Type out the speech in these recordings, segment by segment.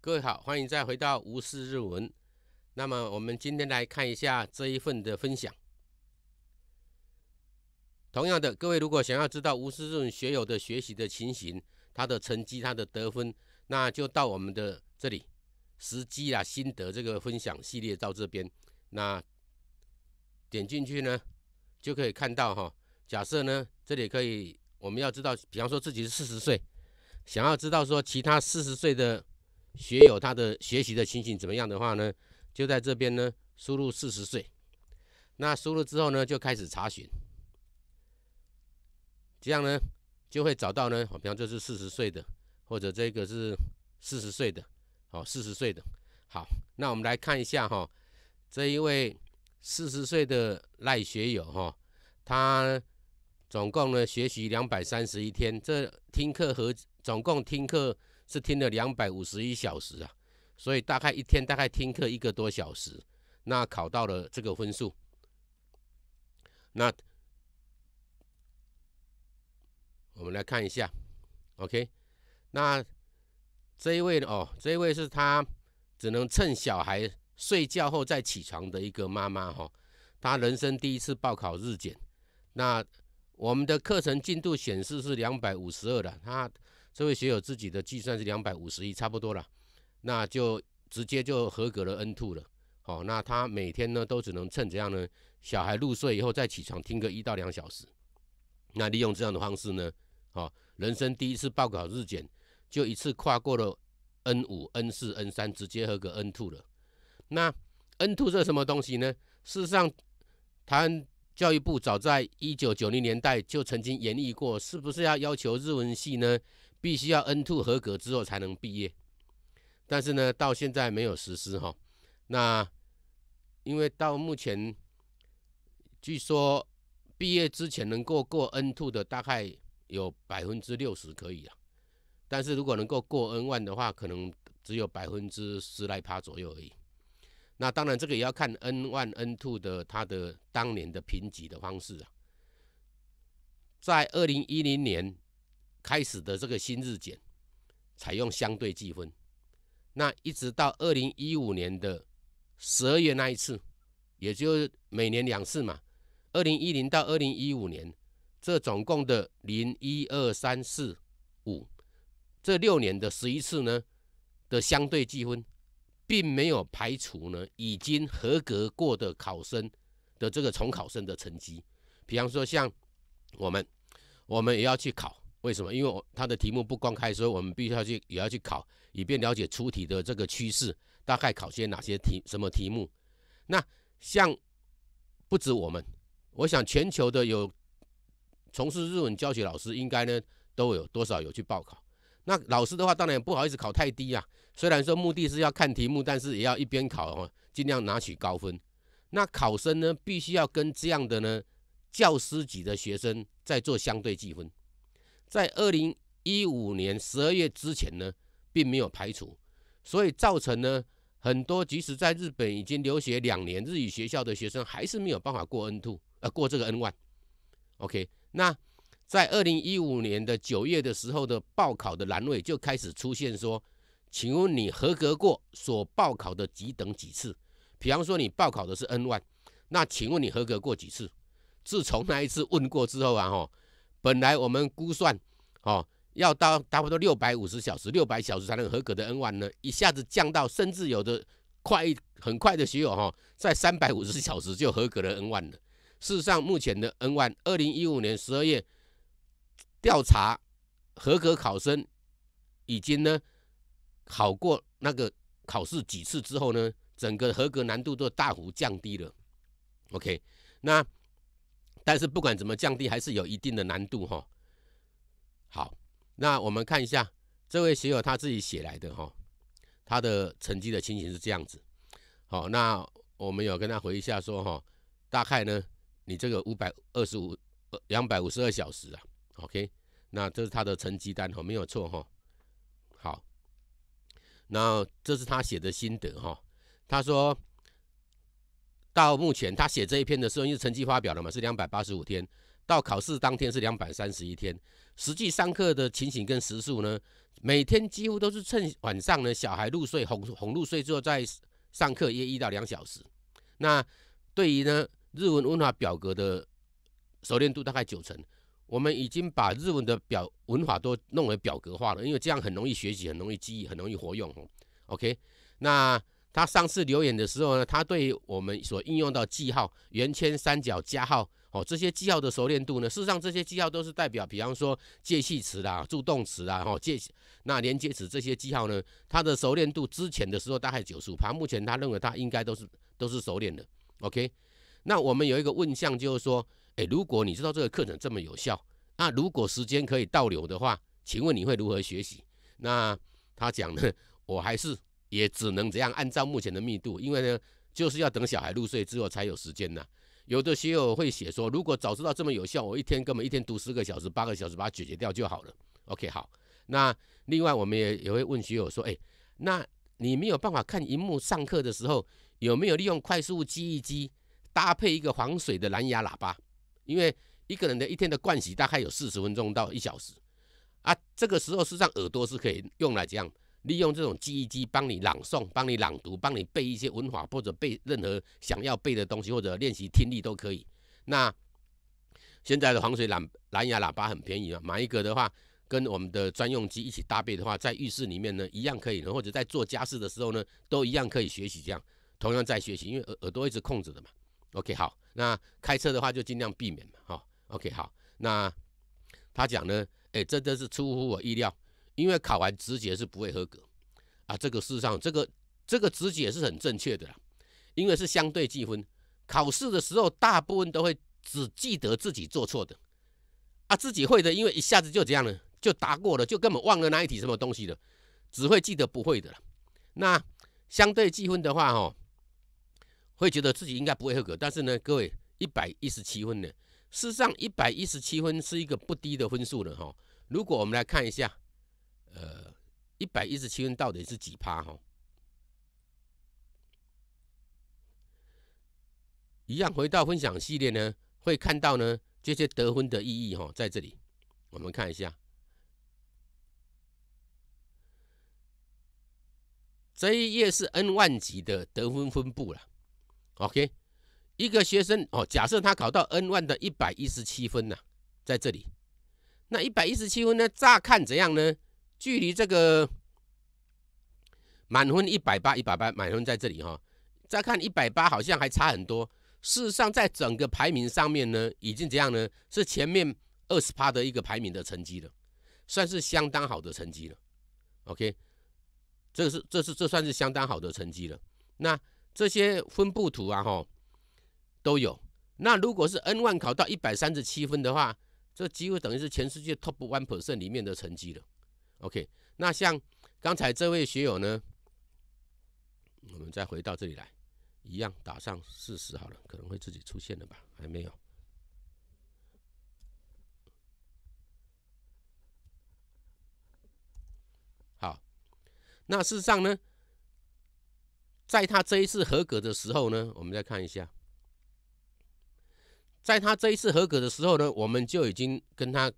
各位好，欢迎再回到吴思日文。那么我们今天来看一下这一份的分享。同样的，各位如果想要知道吴思润学友的学习的情形、他的成绩、他的得分，那就到我们的这里。时机啊，心得这个分享系列到这边，那点进去呢，就可以看到哈。假设呢，这里可以我们要知道，比方说自己是四十岁，想要知道说其他四十岁的。学友他的学习的情形怎么样的话呢？就在这边呢，输入四十岁，那输入之后呢，就开始查询，这样呢就会找到呢，哦，比方这是四十岁的，或者这个是四十岁的，哦，四十岁的，好，那我们来看一下哈，这一位四十岁的赖学友哈，他总共呢学习两百三十一天，这听课和总共听课。是听了两百五十一小时啊，所以大概一天大概听课一个多小时，那考到了这个分数，那我们来看一下，OK，那这一位哦，这一位是他只能趁小孩睡觉后再起床的一个妈妈哈，他人生第一次报考日检，那我们的课程进度显示是两百五十二的他。这位学友自己的计算是两百五十亿，差不多了，那就直接就合格了 N two 了。好，那他每天呢都只能趁这样呢，小孩入睡以后再起床听个一到两小时。那利用这样的方式呢，好，人生第一次报考日检，就一次跨过了 N 五、N 四、N 三，直接合格 N two 了。那 N two 是什么东西呢？事实上，他教育部早在一九九零年代就曾经研议过，是不是要要求日文系呢？必须要 N two 合格之后才能毕业，但是呢，到现在没有实施哈。那因为到目前，据说毕业之前能够过 N two 的大概有百分之六十可以啊，但是如果能够过 N one 的话，可能只有百分之十来趴左右而已。那当然，这个也要看 N one、N two 的它的当年的评级的方式啊，在二零一零年。开始的这个新日检采用相对计分，那一直到二零一五年的十二月那一次，也就是每年两次嘛。二零一零到二零一五年，这总共的零一二三四五这六年的十一次呢的相对计分，并没有排除呢已经合格过的考生的这个重考生的成绩。比方说像我们，我们也要去考。为什么？因为我他的题目不公开，所以我们必须要去也要去考，以便了解出题的这个趋势，大概考些哪些题、什么题目。那像不止我们，我想全球的有从事日文教学老师，应该呢都有多少有去报考。那老师的话，当然不好意思考太低啊。虽然说目的是要看题目，但是也要一边考哦，尽量拿取高分。那考生呢，必须要跟这样的呢教师级的学生在做相对计分。在二零一五年十二月之前呢，并没有排除，所以造成呢很多即使在日本已经留学两年日语学校的学生还是没有办法过 N two 呃过这个 N one。OK，那在二零一五年的九月的时候的报考的栏位就开始出现说，请问你合格过所报考的几等几次？比方说你报考的是 N one，那请问你合格过几次？自从那一次问过之后啊，哈。本来我们估算，哦，要到差不多六百五十小时、六百小时才能合格的 N one 呢，一下子降到甚至有的快很快的学友哈，在三百五十小时就合格的 N one 了。事实上，目前的 N one，二零一五年十二月调查合格考生已经呢考过那个考试几次之后呢，整个合格难度都大幅降低了。OK，那。但是不管怎么降低，还是有一定的难度哈。好，那我们看一下这位学友他自己写来的哈，他的成绩的情形是这样子。好，那我们有跟他回一下说哈，大概呢，你这个五百二十五两百五十二小时啊，OK，那这是他的成绩单哈，没有错哈。好，那这是他写的心得哈，他说。到目前，他写这一篇的时候，因为成绩发表了嘛，是两百八十五天。到考试当天是两百三十一天。实际上课的情形跟时数呢，每天几乎都是趁晚上呢，小孩入睡哄哄入睡之后再上课，约一到两小时。那对于呢日文文法表格的熟练度大概九成，我们已经把日文的表文法都弄为表格化了，因为这样很容易学习，很容易记忆，很容易活用哦。OK，那。他上次留言的时候呢，他对我们所应用到记号圆圈三角加号哦这些记号的熟练度呢，事实上这些记号都是代表，比方说介系词啦、助动词啊、哈介那连接词这些记号呢，它的熟练度之前的时候大概九十八，目前他认为他应该都是都是熟练的。OK，那我们有一个问项就是说，诶，如果你知道这个课程这么有效，那如果时间可以倒流的话，请问你会如何学习？那他讲呢，我还是。也只能这样，按照目前的密度，因为呢，就是要等小孩入睡之后才有时间呢。有的学友会写说，如果早知道这么有效，我一天根本一天读四个小时、八个小时把它解决掉就好了。OK，好。那另外我们也也会问学友说，哎，那你没有办法看荧幕上课的时候，有没有利用快速记忆机搭配一个防水的蓝牙喇叭？因为一个人的一天的盥洗大概有四十分钟到一小时，啊，这个时候实际上耳朵是可以用来这样。利用这种记忆机帮你朗诵、帮你朗读、帮你背一些文法或者背任何想要背的东西，或者练习听力都可以。那现在的防水蓝蓝牙喇叭很便宜啊，买一个的话，跟我们的专用机一起搭配的话，在浴室里面呢一样可以，或者在做家事的时候呢都一样可以学习这样，同样在学习，因为耳耳朵一直空着的嘛。OK 好，那开车的话就尽量避免嘛，哈。OK 好，那他讲呢，哎，真的是出乎我意料。因为考完直觉是不会合格啊，这个事实上，这个这个直觉是很正确的啦。因为是相对计分，考试的时候大部分都会只记得自己做错的啊，自己会的，因为一下子就这样了，就答过了，就根本忘了那一题什么东西了，只会记得不会的了。那相对计分的话，哦，会觉得自己应该不会合格。但是呢，各位一百一十七分呢，事实上一百一十七分是一个不低的分数了，哈。如果我们来看一下。呃，一百一十七分到底是几趴哦？一样回到分享系列呢，会看到呢这些得分的意义哈，在这里我们看一下，这一页是 n 万级的得分分布了。OK，一个学生哦，假设他考到 n 万的一百一十七分呐，在这里，那一百一十七分呢，乍看怎样呢？距离这个满分一百八，一百八，满分在这里哈。再看一百八，好像还差很多。事实上，在整个排名上面呢，已经怎样呢？是前面二十趴的一个排名的成绩了，算是相当好的成绩了。OK，这是这是这算是相当好的成绩了。那这些分布图啊，哈，都有。那如果是 N 万考到一百三十七分的话，这几乎等于是全世界 Top one percent 里面的成绩了。OK，那像刚才这位学友呢，我们再回到这里来，一样打上四十好了，可能会自己出现的吧，还没有。好，那事实上呢，在他这一次合格的时候呢，我们再看一下，在他这一次合格的时候呢，我们就已经跟他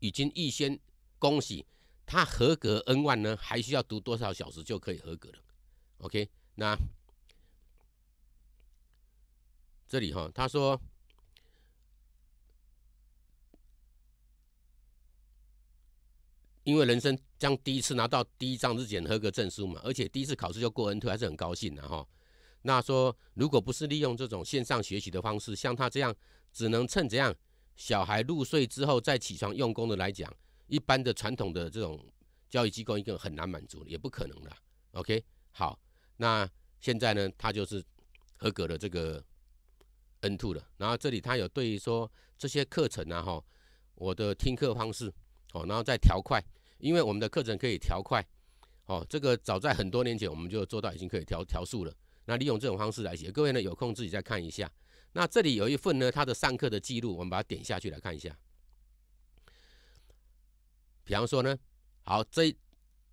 已经预先恭喜。他合格 N 万呢，还需要读多少小时就可以合格了？OK，那这里哈，他说，因为人生将第一次拿到第一张日检合格证书嘛，而且第一次考试就过 N two 还是很高兴的哈。那说，如果不是利用这种线上学习的方式，像他这样只能趁这样小孩入睡之后再起床用功的来讲。一般的传统的这种交易机构，一个很难满足，也不可能的。OK，好，那现在呢，他就是合格的这个 N two 了。然后这里他有对于说这些课程啊哈，我的听课方式，哦，然后再调快，因为我们的课程可以调快，哦，这个早在很多年前我们就做到已经可以调调速了。那利用这种方式来写，各位呢有空自己再看一下。那这里有一份呢他的上课的记录，我们把它点下去来看一下。比方说呢，好，这，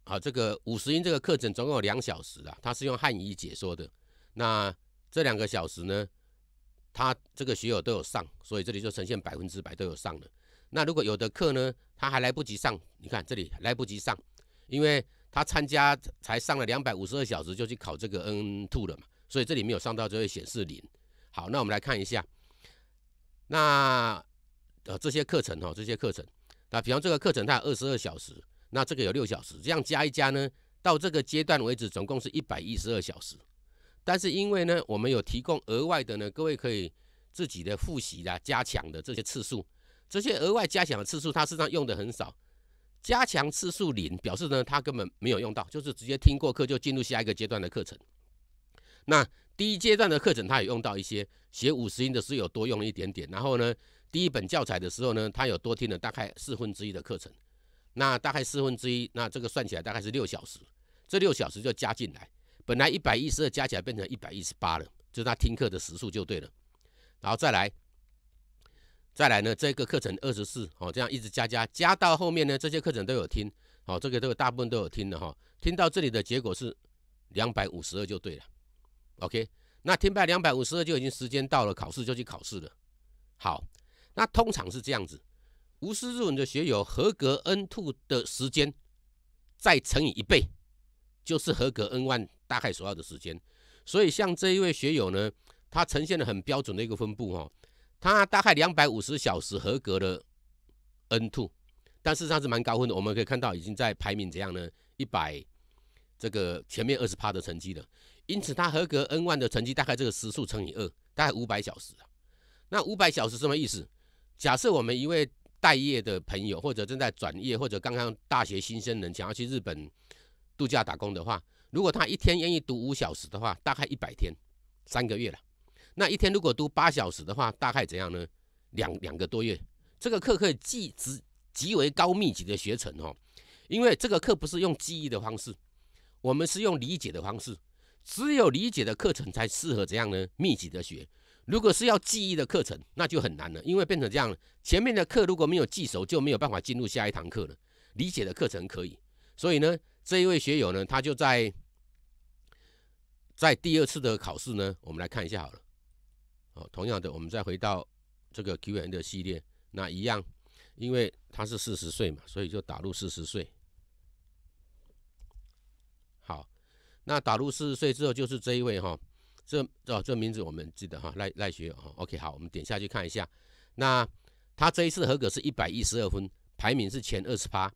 好，这个五十音这个课程总共有两小时啊，它是用汉语解说的。那这两个小时呢，他这个学友都有上，所以这里就呈现百分之百都有上了。那如果有的课呢，他还来不及上，你看这里来不及上，因为他参加才上了两百五十二小时就去考这个 N Two 了嘛，所以这里没有上到就会显示零。好，那我们来看一下，那呃这些课程哈，这些课程。那比方这个课程它二十二小时，那这个有六小时，这样加一加呢，到这个阶段为止总共是一百一十二小时。但是因为呢，我们有提供额外的呢，各位可以自己的复习的加强的这些次数，这些额外加强的次数，它实际上用的很少。加强次数零表示呢，它根本没有用到，就是直接听过课就进入下一个阶段的课程。那第一阶段的课程它也用到一些写五十音的，是有多用一点点，然后呢？第一本教材的时候呢，他有多听了大概四分之一的课程，那大概四分之一，那这个算起来大概是六小时，这六小时就加进来，本来一百一十二加起来变成一百一十八了，就是他听课的时数就对了，然后再来，再来呢这个课程二十四，哦，这样一直加加加到后面呢，这些课程都有听，哦，这个都有大部分都有听的哈，听到这里的结果是两百五十二就对了，OK，那听完两百五十二就已经时间到了，考试就去考试了，好。那通常是这样子，无师日文的学友合格 N two 的时间，再乘以一倍，就是合格 N one 大概所要的时间。所以像这一位学友呢，他呈现了很标准的一个分布哦，他大概两百五十小时合格的 N two，但事实上是蛮高分的。我们可以看到已经在排名怎样呢？一百这个前面二十趴的成绩了。因此他合格 N one 的成绩大概这个时速乘以二，大概五百小时啊。那五百小时什么意思？假设我们一位待业的朋友，或者正在转业，或者刚刚大学新生人想要去日本度假打工的话，如果他一天愿意读五小时的话，大概一百天，三个月了。那一天如果读八小时的话，大概怎样呢？两两个多月。这个课可以记极极为高密集的学程哦，因为这个课不是用记忆的方式，我们是用理解的方式，只有理解的课程才适合怎样呢？密集的学。如果是要记忆的课程，那就很难了，因为变成这样了。前面的课如果没有记熟，就没有办法进入下一堂课了。理解的课程可以，所以呢，这一位学友呢，他就在在第二次的考试呢，我们来看一下好了。哦，同样的，我们再回到这个 Q&A 的系列，那一样，因为他是四十岁嘛，所以就打入四十岁。好，那打入四十岁之后，就是这一位哈。这这这名字我们记得哈，赖赖学哦。OK，好，我们点下去看一下。那他这一次合格是一百一十二分，排名是前二十八。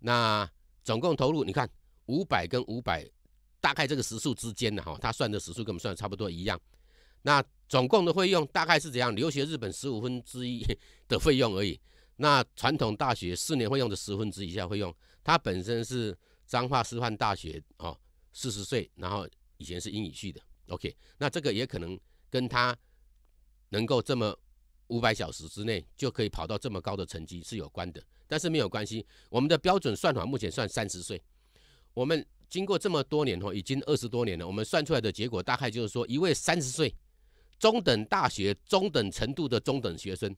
那总共投入，你看五百跟五百，大概这个时数之间的哈，他算的时数跟我们算的差不多一样。那总共的费用大概是怎样？留学日本十五分之一的费用而已。那传统大学四年费用的十分之以下费用，他本身是彰化师范大学哦，四十岁，然后以前是英语系的。OK，那这个也可能跟他能够这么五百小时之内就可以跑到这么高的成绩是有关的，但是没有关系。我们的标准算法目前算三十岁，我们经过这么多年哦，已经二十多年了，我们算出来的结果大概就是说一位三十岁中等大学中等程度的中等学生。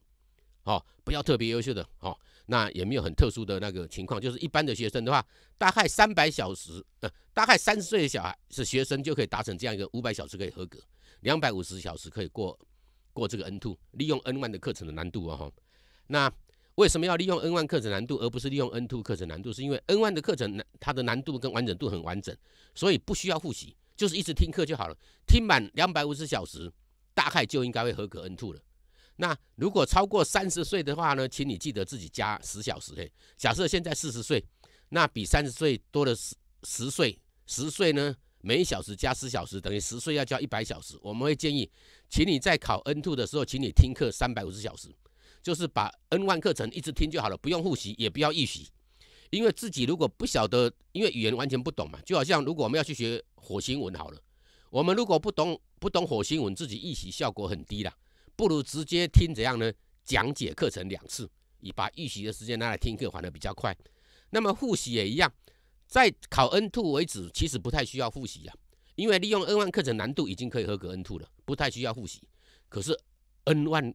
哦，不要特别优秀的，哦，那也没有很特殊的那个情况，就是一般的学生的话，大概三百小时，呃，大概三十岁的小孩是学生就可以达成这样一个五百小时可以合格，两百五十小时可以过过这个 N two，利用 N one 的课程的难度哦，哈，那为什么要利用 N one 课程难度而不是利用 N two 课程难度？是因为 N one 的课程难，它的难度跟完整度很完整，所以不需要复习，就是一直听课就好了，听满两百五十小时，大概就应该会合格 N two 了。那如果超过三十岁的话呢，请你记得自己加十小时。嘿，假设现在四十岁，那比三十岁多了十十岁，十岁呢，每小时加十小时，等于十岁要交一百小时。我们会建议，请你在考 N two 的时候，请你听课三百五十小时，就是把 N 万课程一直听就好了，不用复习，也不要预习，因为自己如果不晓得，因为语言完全不懂嘛，就好像如果我们要去学火星文好了，我们如果不懂不懂火星文，自己预习效果很低啦。不如直接听怎样呢？讲解课程两次，你把预习的时间拿来听课，还的比较快。那么复习也一样，在考 N two 为止，其实不太需要复习呀，因为利用 N 万课程难度已经可以合格 N two 了，不太需要复习。可是 N 万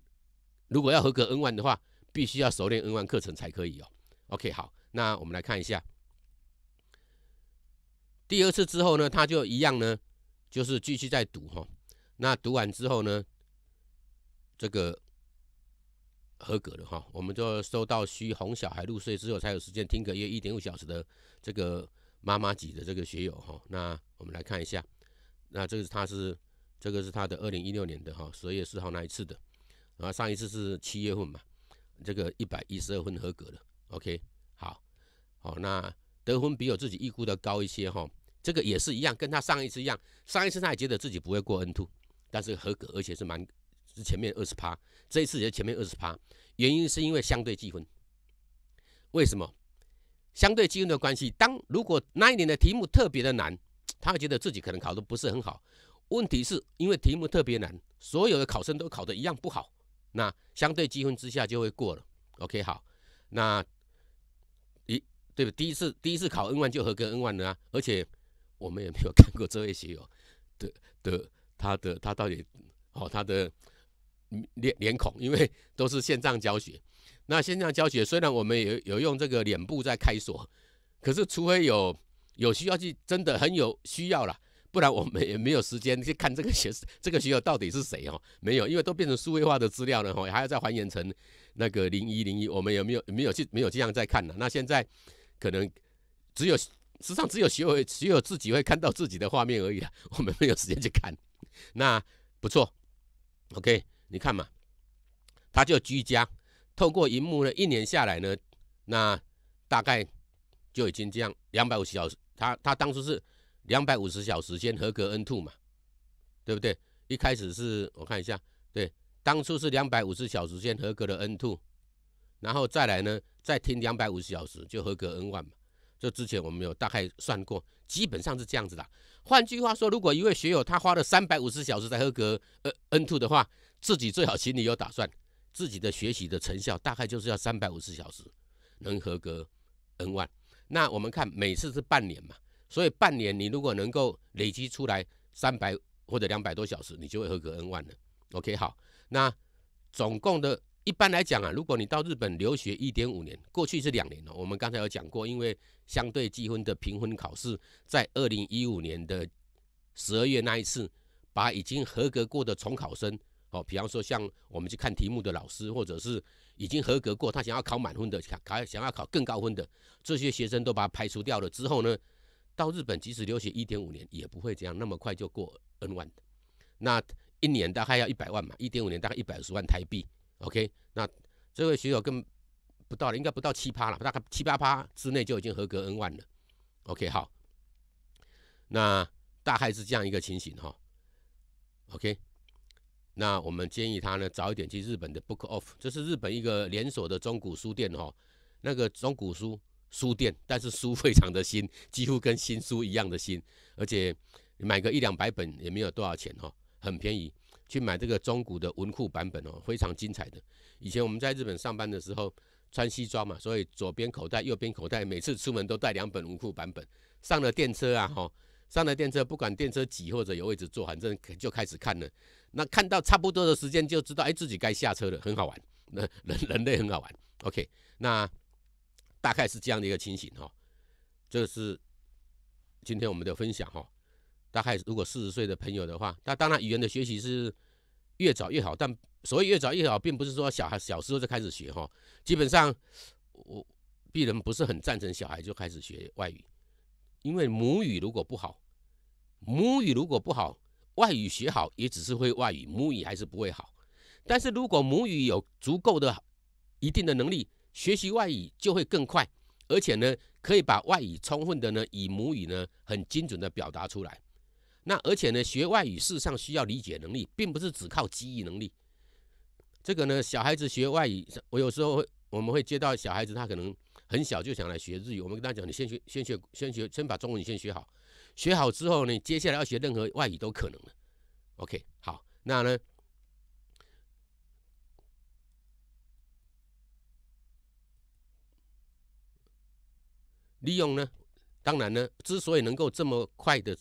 如果要合格 N 万的话，必须要熟练 N 万课程才可以哦。OK，好，那我们来看一下，第二次之后呢，他就一样呢，就是继续在读哈。那读完之后呢？这个合格的哈，我们就收到需哄小孩入睡之后才有时间听个约一点五小时的这个妈妈级的这个学友哈。那我们来看一下，那这个他是这个是他的二零一六年的哈十二月四号那一次的，然后上一次是七月份嘛，这个一百一十二分合格的 OK，好，好，那得分比我自己预估的高一些哈。这个也是一样，跟他上一次一样，上一次他也觉得自己不会过 n two，但是合格而且是蛮。是前面二十趴，这一次也是前面二十趴。原因是因为相对积分。为什么？相对积分的关系，当如果那一年的题目特别的难，他会觉得自己可能考的不是很好。问题是因为题目特别难，所有的考生都考的一样不好，那相对积分之下就会过了。OK，好，那一对不？第一次第一次考 N 万就合格 N 万了啊，而且我们也没有看过这位学友的的他的他到底哦他的。脸脸孔，因为 都是线上教学。那线上教学虽然我们有有用这个脸部在开锁，可是除非有有需要去真的很有需要了，不然我们也没有时间去看这个学这个学友到底是谁哦。没有，因为都变成数位化的资料了哈，还要再还原成那个零一零一，我们也没有没有去没有这样在看了。那现在可能只有实际上只有学会只有自己会看到自己的画面而已，我们没有时间去看。那不错，OK。你看嘛，他就居家，透过荧幕呢，一年下来呢，那大概就已经这样两百五十小时。他他当初是两百五十小时先合格 N two 嘛，对不对？一开始是我看一下，对，当初是两百五十小时先合格的 N two，然后再来呢，再听两百五十小时就合格 N one 嘛。这之前我们有大概算过，基本上是这样子的。换句话说，如果一位学友他花了三百五十小时才合格呃 N two 的话，自己最好心里有打算，自己的学习的成效大概就是要三百五十小时能合格 N 万。那我们看每次是半年嘛，所以半年你如果能够累积出来三百或者两百多小时，你就会合格 N 万了。OK，好，那总共的一般来讲啊，如果你到日本留学一点五年，过去是两年了。我们刚才有讲过，因为相对计分的评分考试，在二零一五年的十二月那一次，把已经合格过的重考生。哦，比方说像我们去看题目的老师，或者是已经合格过，他想要考满分的，考考想要考更高分的，这些学生都把他排除掉了。之后呢，到日本即使留学一点五年，也不会这样那么快就过 N 万的。那一年大概要一百万嘛，一点五年大概一百十万台币。OK，那这位学友更不到了，应该不到七八了，大概七八趴之内就已经合格 N 万了。OK，好，那大概是这样一个情形哈。OK。那我们建议他呢，早一点去日本的 Book Off，这是日本一个连锁的中古书店哈，那个中古书书店，但是书非常的新，几乎跟新书一样的新，而且买个一两百本也没有多少钱哈，很便宜。去买这个中古的文库版本哦，非常精彩的。以前我们在日本上班的时候穿西装嘛，所以左边口袋、右边口袋，每次出门都带两本文库版本。上了电车啊哈。上台电车，不管电车挤或者有位置坐，反正就开始看了。那看到差不多的时间，就知道哎，自己该下车了，很好玩。那 人人类很好玩。OK，那大概是这样的一个情形哈。这是今天我们的分享哈。大概如果四十岁的朋友的话，那当然语言的学习是越早越好，但所谓越早越好，并不是说小孩小时候就开始学哈。基本上我鄙人不是很赞成小孩就开始学外语。因为母语如果不好，母语如果不好，外语学好也只是会外语，母语还是不会好。但是如果母语有足够的一定的能力，学习外语就会更快，而且呢可以把外语充分的呢以母语呢很精准的表达出来。那而且呢学外语事实上需要理解能力，并不是只靠记忆能力。这个呢小孩子学外语，我有时候会我们会接到小孩子，他可能。很小就想来学日语，我们跟他讲，你先学，先学，先学，先把中文先学好，学好之后呢，接下来要学任何外语都可能 OK，好，那呢，利用呢，当然呢，之所以能够这么快的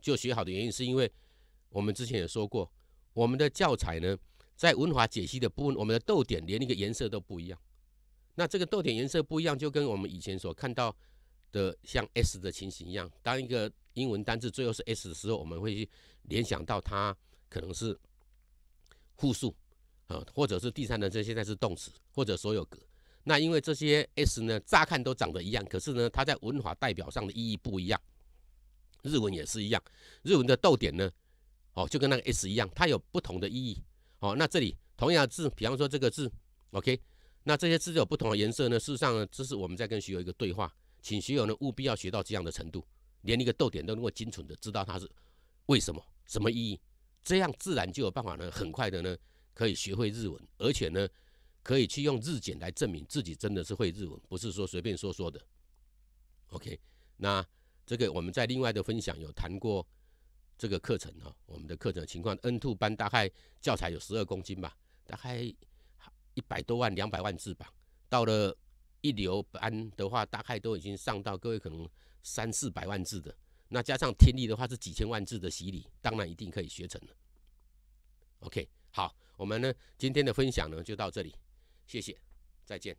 就学好的原因，是因为我们之前也说过，我们的教材呢，在文法解析的部分，我们的逗点连一个颜色都不一样。那这个逗点颜色不一样，就跟我们以前所看到的像 S 的情形一样。当一个英文单字最后是 S 的时候，我们会去联想到它可能是复数啊，或者是第三人称现在是动词或者所有格。那因为这些 S 呢，乍看都长得一样，可是呢，它在文法代表上的意义不一样。日文也是一样，日文的逗点呢，哦，就跟那个 S 一样，它有不同的意义。哦，那这里同样的字，比方说这个字，OK。那这些字有不同的颜色呢？事实上，呢，这是我们在跟学友一个对话，请学友呢务必要学到这样的程度，连一个逗点都能够精准的知道它是为什么、什么意义，这样自然就有办法呢，很快的呢可以学会日文，而且呢可以去用日检来证明自己真的是会日文，不是说随便说说的。OK，那这个我们在另外的分享有谈过这个课程哦，我们的课程情况 n two 班大概教材有十二公斤吧，大概。一百多万、两百万字吧，到了一流班的话，大概都已经上到各位可能三四百万字的，那加上听力的话是几千万字的洗礼，当然一定可以学成了。OK，好，我们呢今天的分享呢就到这里，谢谢，再见。